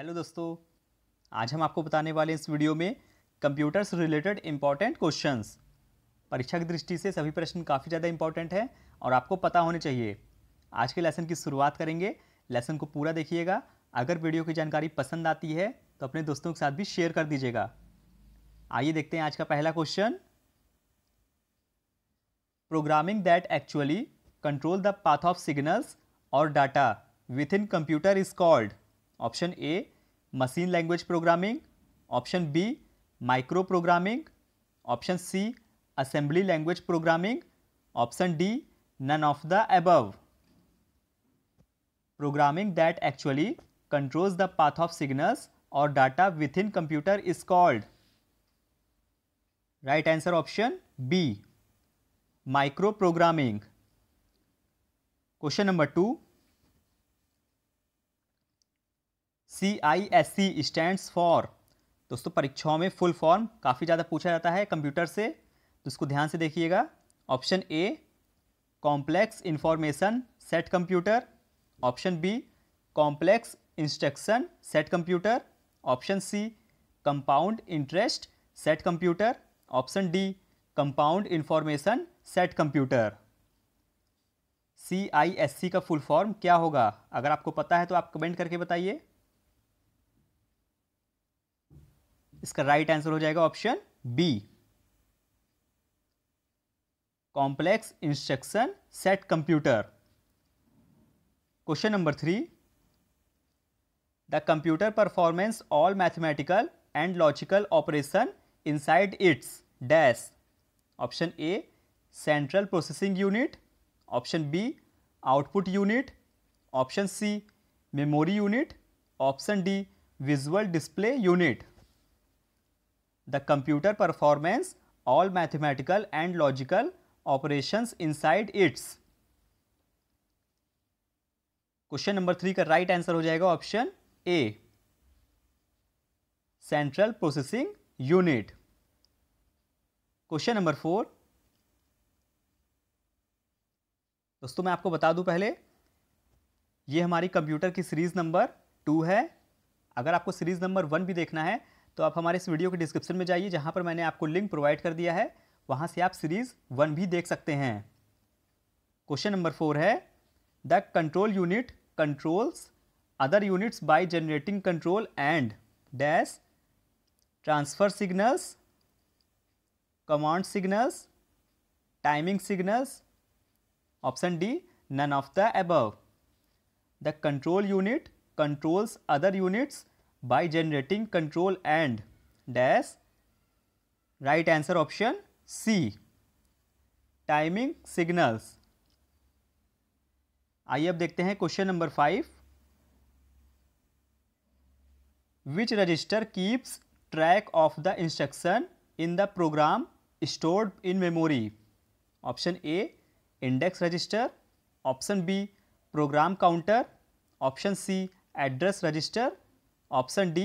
Hello दोस्तों आज हम आपको बताने वाले इस वीडियो में कंप्यूटर से रिलेटेड इंपॉर्टेंट क्वेश्चंस परीक्षा की दृष्टि से सभी प्रश्न काफ़ी ज़्यादा इंपॉर्टेंट है और आपको पता होने चाहिए आज के लेसन की शुरुआत करेंगे लेसन को पूरा देखिएगा अगर वीडियो की जानकारी पसंद आती है तो अपने दोस्तों के साथ भी शेयर कर दीजिएगा आइए देखते हैं आज का पहला question programming that actually control the path of signals और data within computer is called option A machine language programming option B micro programming option C assembly language programming option D none of the above programming that actually controls the path of signals और data within computer is called right answer option B micro programming question number two C I S C stand for दोस्तों परीक्षाओं में full form काफ़ी ज़्यादा पूछा जाता है computer से तो इसको ध्यान से देखिएगा option A complex information set computer option B complex instruction set computer option C compound interest set computer option D compound information set computer C I S C का फुल फॉर्म क्या होगा अगर आपको पता है तो आप कमेंट करके बताइए इसका राइट आंसर हो जाएगा option B complex instruction set computer question number three the computer performance all mathematical and logical operation inside its dash option A central processing unit option B output unit option C memory unit option D visual display unit The computer performs all mathematical and logical operations inside its. Question number three का right right answer हो जाएगा option A central processing unit question number four दोस्तों मैं आपको बता दूं पहले ये हमारी कंप्यूटर की सीरीज़ नंबर टू है अगर आपको सीरीज़ नंबर वन भी देखना है तो आप हमारे इस वीडियो के डिस्क्रिप्शन में जाइए जहाँ पर मैंने आपको लिंक प्रोवाइड कर दिया है वहाँ से आप सीरीज़ वन भी देख सकते हैं क्वेश्चन नंबर फोर है the control unit controls other units by generating control and dash transfer signals command signals timing signals option D none of the above the control unit controls other units by generating control and dash right answer option c timing signals आइए अब देखते हैं question number five which register keeps track of the instruction in the program stored in memory option A index register option B program counter option C address register option D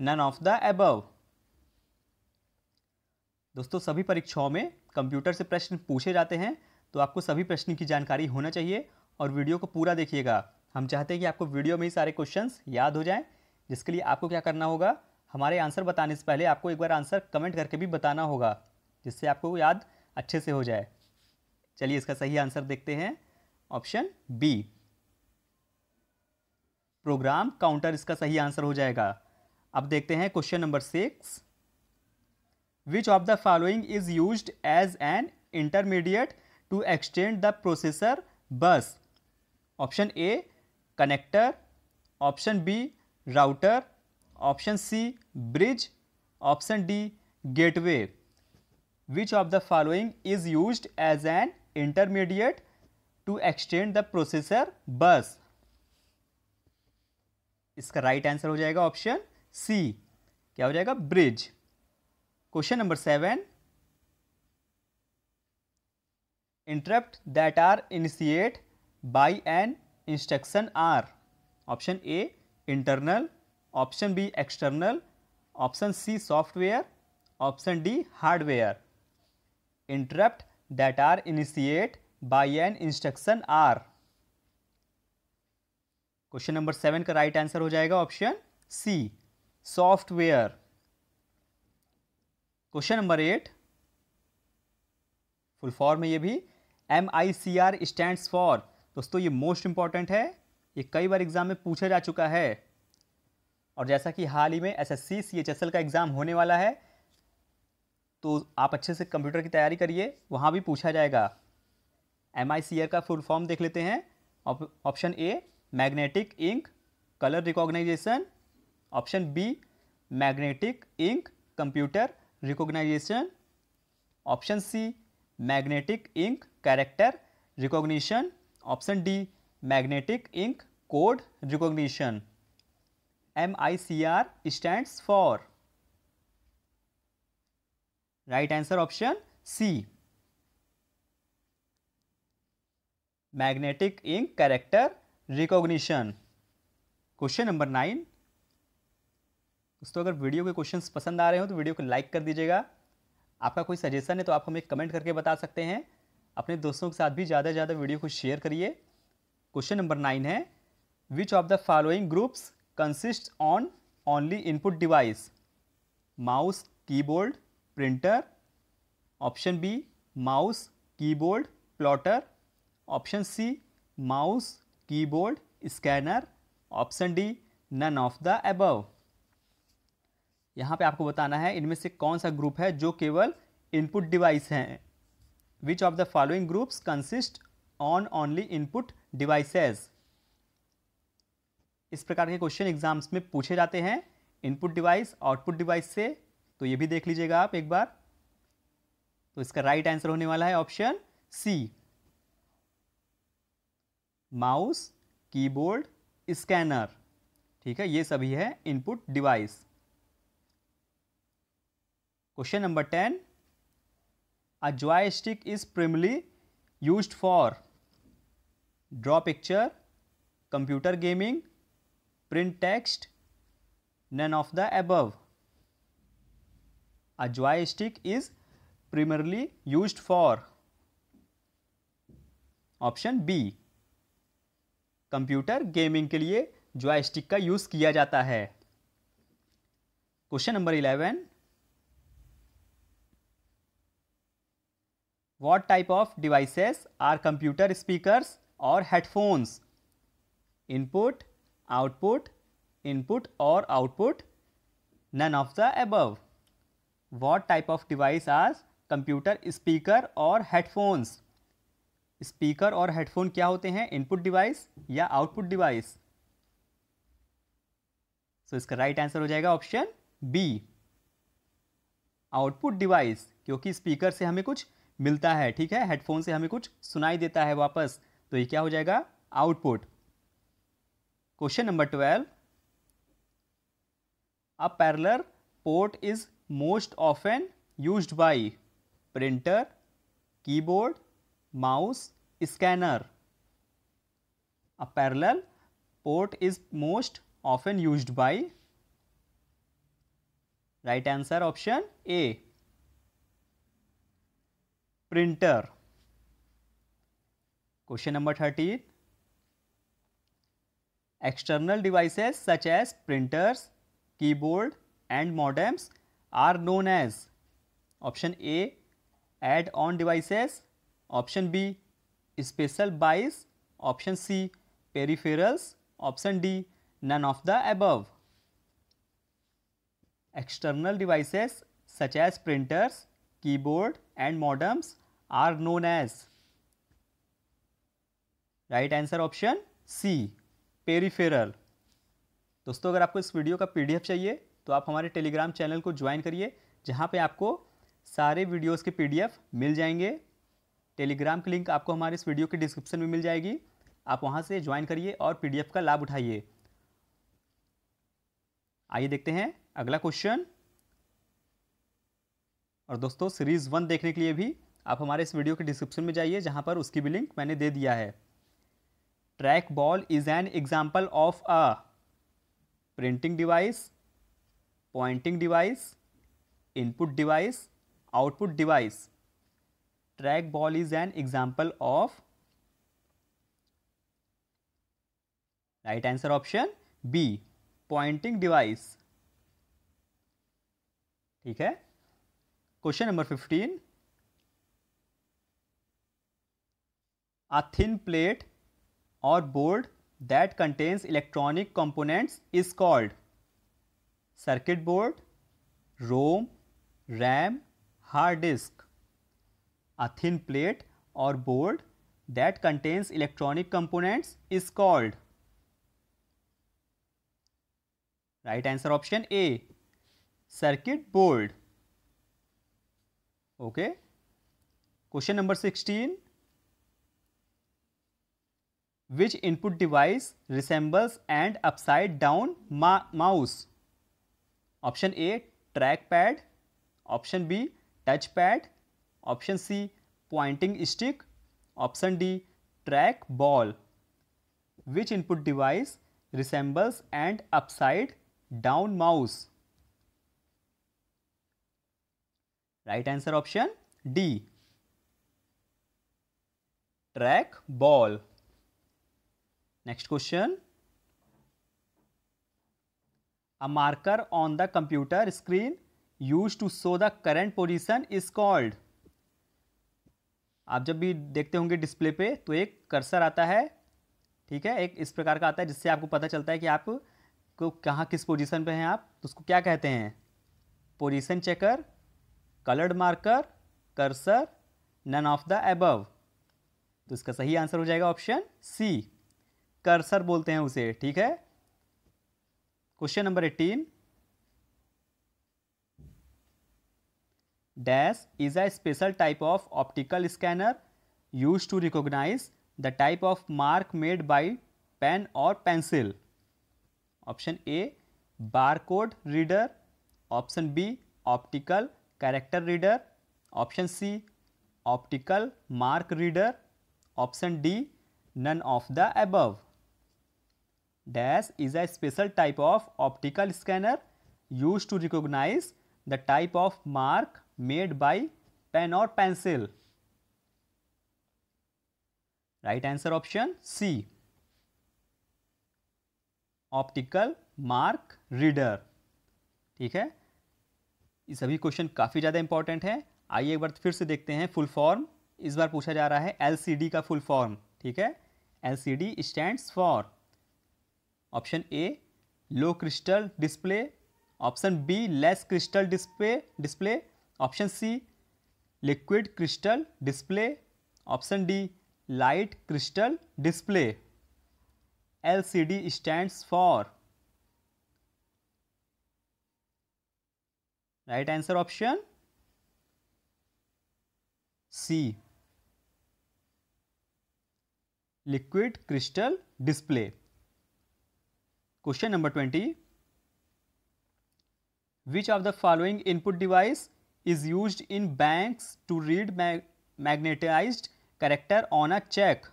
none of the above दोस्तों सभी परीक्षाओं में computer से प्रश्न पूछे जाते हैं तो आपको सभी प्रश्न की जानकारी होना चाहिए और वीडियो को पूरा देखिएगा हम चाहते हैं कि आपको वीडियो में ही सारे क्वेश्चंस याद हो जाएं जिसके लिए आपको क्या करना होगा हमारे आंसर बताने से पहले आपको एक बार आंसर कमेंट करके भी बताना होगा जिससे आपको याद अच्छे से हो जाए चलिए इसका सही आंसर देखते हैं ऑप्शन बी प्रोग्राम काउंटर इसका सही आंसर हो जाएगा अब देखते हैं question number six which of the following is use as an intermediate to extend the processor bus option A connector option B router option C bridge option D gateway which of the following is use as an intermediate to extend the processor bus इसका right right answer हो जाएगा option सी क्या हो जाएगा bridge question number seven interrupt that are initiate by an instruction are option A internal option B external option C software option D hardware interrupt that are initiate by an instruction are question number seven का right answer हो जाएगा option C software question number eight full form है ये भी M I C R stand for दोस्तों ये most important है ये कई बार एग्जाम में पूछा जा चुका है और जैसा कि हाल ही में S S C C H S L का एग्ज़ाम होने वाला है तो आप अच्छे से कंप्यूटर की तैयारी करिए वहाँ भी पूछा जाएगा एम आई सी आर का फुल फॉर्म देख लेते हैं option A magnetic ink colour recognisation option B magnetic ink computer recognisation option C magnetic ink character recognition option D magnetic ink code recognition M I C R stand for right answer option C magnetic ink character recognition question number nine दोस्तों अगर video के questions पसंद आ रहे हो तो video को like कर दीजिएगा आपका कोई सजेशन है तो आप हमें कमेंट करके बता सकते हैं अपने दोस्तों के साथ भी ज़्यादा से ज़्यादा वीडियो को शेयर करिए क्वेश्चन नंबर नाइन है which of the following groups consist on only input device mouse keyboard printer option B mouse keyboard plotter option C mouse keyboard scanner option D none of the above यहाँ पे आपको बताना है इनमें से कौन सा ग्रुप है जो केवल इनपुट डिवाइस हैं which of the following groups consist on only input devices इस प्रकार के क्वेश्चन एग्जाम्स में पूछे जाते हैं इनपुट डिवाइस आउटपुट डिवाइस से तो ये भी देख लीजिएगा आप एक बार तो इसका राइट right आंसर होने वाला है option C mouse keyboard scanner ठीक है ये सभी है input device question number ten a joystick is primarily use for draw picture computer gaming print text none of the above a joystick is primarily use for option B computer gaming के लिए joystick का use किया जाता है question number eleven what type of devices are computer speaker और headphones input output input और output none of the above what type of device are computer speaker और headphones speaker और हेडफोन क्या होते हैं इनपुट डिवाइस या output device so इसका right answer हो जाएगा ऑप्शन बी आउटपुट डिवाइस क्योंकि स्पीकर से हमें कुछ मिलता है ठीक है हेडफोन से हमें कुछ सुनाई देता है वापस तो ये क्या हो जाएगा output question number twelve a parallel port is most often use by printer keyboard mouse scanner a parallel port is most often use by right answer option A printer question number thirteen external devices such as printers keyboard and modems are known as option A add on devices option B special devices option C peripherals option D none of the above external devices such as printers keyboard and modems are known as right answer option C peripheral दोस्तों अगर आपको इस video का PDF चाहिए तो आप हमारे Telegram channel को ज्वाइन करिए जहाँ पे आपको सारे वीडियोस के पीडीएफ मिल जाएंगे टेलीग्राम की लिंक आपको हमारे इस वीडियो के डिस्क्रिप्शन में मिल जाएगी आप वहाँ से ज्वाइन करिए और पीडीएफ का लाभ उठाइए आइए देखते हैं अगला क्वेश्चन और दोस्तों सीरीज़ वन देखने के लिए भी आप हमारे इस वीडियो के डिस्क्रिप्शन में जाइए जहां पर उसकी भी लिंक मैंने दे दिया है track ball is an example of a printing device pointing device input device output device track ball is an example of right answer option B pointing device ठीक है question number fifteen a thin plate और board that contains electronic components is called circuit board ROM RAM hard disk A thin plate or board that contains electronic components is called right answer option A circuit board okay question number 16 which input device resembles and upside down mouse option A trackpad option B touchpad option C pointing stick option D track ball which input device resembles and upside down mouse right answer option D track ball next question a marker on the computer screen use to show the current position is called आप जब भी देखते होंगे display पे तो एक cursor आता है ठीक है एक इस प्रकार का आता है जिससे आपको पता चलता है कि आप को कहाँ किस पोजीशन पे हैं आप तो उसको क्या कहते हैं position checker coloured marker cursor none of the above तो इसका सही आंसर हो जाएगा ऑप्शन सी कर्सर बोलते हैं उसे ठीक है question number eighteen dash is a special type of optical scanner use to recognise the type of mark made by pen और pencil option A bar code reader option B optical character reader option C optical mark reader option D none of the above dash is a special type of optical scanner use to recognise the type of mark made by pen और pencil right answer option C optical mark reader ठीक है ये सभी question काफ़ी ज़्यादा important है आइए एक बार फिर से देखते हैं फुल फॉर्म इस बार पूछा जा रहा है एलसीडी का फुल फॉर्म ठीक है LCD stands for option A low crystal display option B less crystal display display option C liquid crystal display option D light crystal display L C D stands for right answer option C liquid crystal display question number twenty which of the following input device is used in banks to read mag magnetized character on a check.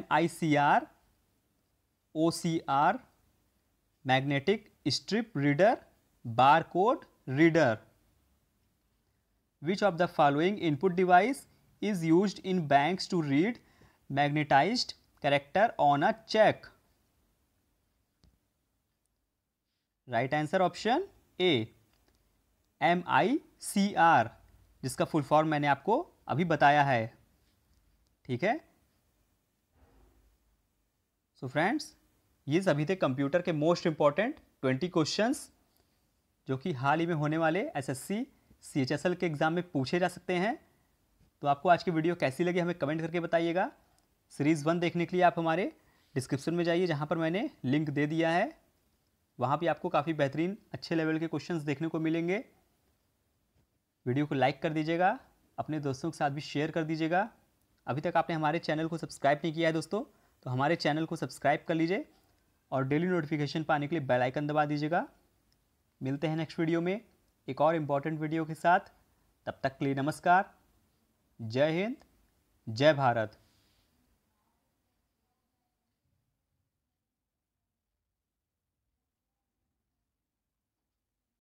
MICR, OCR, magnetic strip reader, barcode reader. Which of the following input device is used in banks to read magnetized character on a check? Right answer option A. M I C R जिसका full form मैंने आपको अभी बताया है ठीक है so friends ये सभी थे कंप्यूटर के मोस्ट इम्पॉर्टेंट ट्वेंटी क्वेश्चंस जो कि हाल ही में होने वाले एसएससी सीएचएसएल के एग्ज़ाम में पूछे जा सकते हैं तो आपको आज की वीडियो कैसी लगी हमें कमेंट करके बताइएगा सीरीज़ वन देखने के लिए आप हमारे डिस्क्रिप्शन में जाइए जहाँ पर मैंने लिंक दे दिया है वहाँ भी आपको काफ़ी बेहतरीन अच्छे लेवल के क्वेश्चंस देखने को मिलेंगे वीडियो को लाइक कर दीजिएगा अपने दोस्तों के साथ भी शेयर कर दीजिएगा अभी तक आपने हमारे चैनल को सब्सक्राइब नहीं किया है दोस्तों तो हमारे चैनल को सब्सक्राइब कर लीजिए और डेली नोटिफिकेशन पाने के लिए बेल आइकन दबा दीजिएगा मिलते हैं नेक्स्ट वीडियो में एक और इम्पॉर्टेंट वीडियो के साथ तब तक के लिए नमस्कार जय हिंद जय भारत